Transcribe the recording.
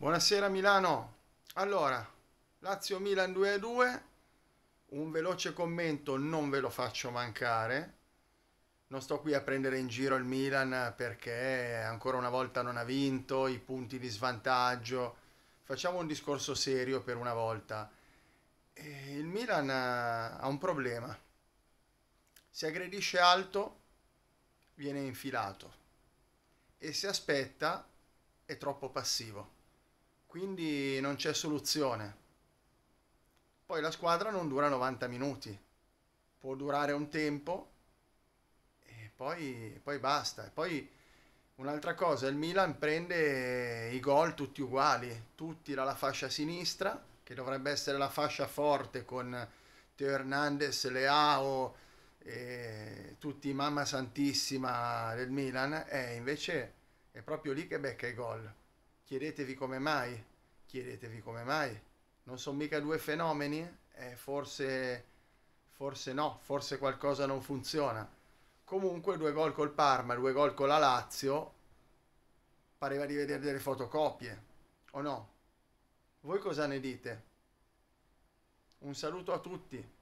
Buonasera Milano. Allora, Lazio Milan 2-2. Un veloce commento non ve lo faccio mancare. Non sto qui a prendere in giro il Milan perché ancora una volta non ha vinto, i punti di svantaggio. Facciamo un discorso serio per una volta. Il Milan eh, ha un problema. Si aggredisce alto, viene infilato. E se aspetta, è troppo passivo quindi non c'è soluzione. Poi la squadra non dura 90 minuti, può durare un tempo e poi, poi basta. E poi un'altra cosa, il Milan prende i gol tutti uguali, tutti dalla fascia sinistra, che dovrebbe essere la fascia forte con Teo Hernandez, Leao, e tutti Mamma Santissima del Milan, e eh, invece è proprio lì che becca i gol. Chiedetevi come mai, chiedetevi come mai. Non sono mica due fenomeni? Eh, forse, forse no, forse qualcosa non funziona. Comunque due gol col Parma, due gol con la Lazio, pareva di vedere delle fotocopie, o no? Voi cosa ne dite? Un saluto a tutti.